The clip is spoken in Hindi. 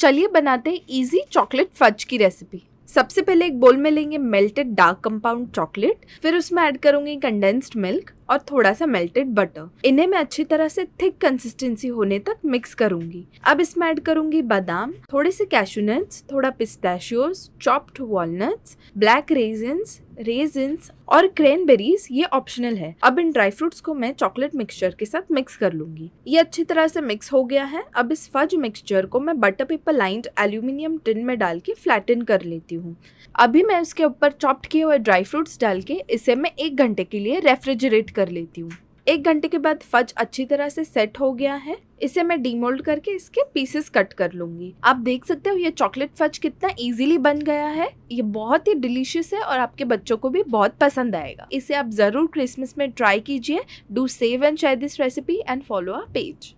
चलिए बनाते हैं ईजी चॉकलेट फज की रेसिपी सबसे पहले एक बोल में लेंगे मेल्टेड डार्क कंपाउंड चॉकलेट फिर उसमें ऐड करूंगी कंडेंस्ड मिल्क और थोड़ा सा मेल्टेड बटर इन्हें मैं अच्छी तरह से थिक कंसिस्टेंसी होने तक मिक्स करूंगी अब इसमें ऐड करूंगी बादाम थोड़े से कैशूनट्स थोड़ा pistachios chopped walnuts black raisins raisins और क्रेनबेरीज ये ऑप्शनल है अब इन ड्राई फ्रूट्स को मैं चॉकलेट मिक्सचर के साथ मिक्स कर लूंगी ये अच्छी तरह से मिक्स हो गया है अब इस फज मिक्सचर को मैं butter paper lined aluminium tin में डाल के फ्लैटन कर लेती हूँ अभी मैं उसके ऊपर चॉप्ड किए हुए ड्राई फ्रूट्स डाल के इसे मैं एक घंटे के लिए रेफ्रिजरेट कर लेती हूँ एक घंटे के बाद फज अच्छी तरह से सेट हो गया है इसे मैं डीमोल्ड करके इसके पीसेस कट कर लूंगी आप देख सकते हो ये चॉकलेट फज कितना इजीली बन गया है ये बहुत ही डिलीशियस है और आपके बच्चों को भी बहुत पसंद आएगा इसे आप जरूर क्रिसमस में ट्राई कीजिए do save and share this recipe and follow our page